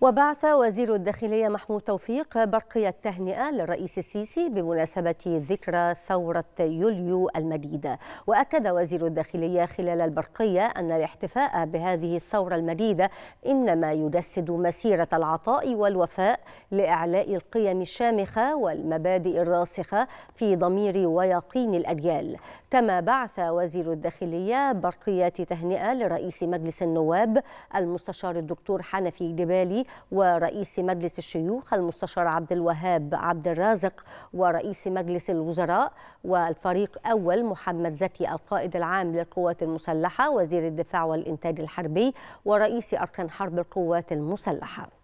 وبعث وزير الداخلية محمود توفيق برقية التهنئة للرئيس السيسي بمناسبة ذكرى ثورة يوليو المديدة وأكد وزير الداخلية خلال البرقية أن الاحتفاء بهذه الثورة المديدة إنما يجسد مسيرة العطاء والوفاء لإعلاء القيم الشامخة والمبادئ الراسخة في ضمير ويقين الأجيال كما بعث وزير الداخلية برقية تهنئة لرئيس مجلس النواب المستشار الدكتور حنفي جبالي ورئيس مجلس الشيوخ المستشار عبد الوهاب عبد الرازق ورئيس مجلس الوزراء والفريق أول محمد زكي القائد العام للقوات المسلحة وزير الدفاع والإنتاج الحربي ورئيس أركان حرب القوات المسلحة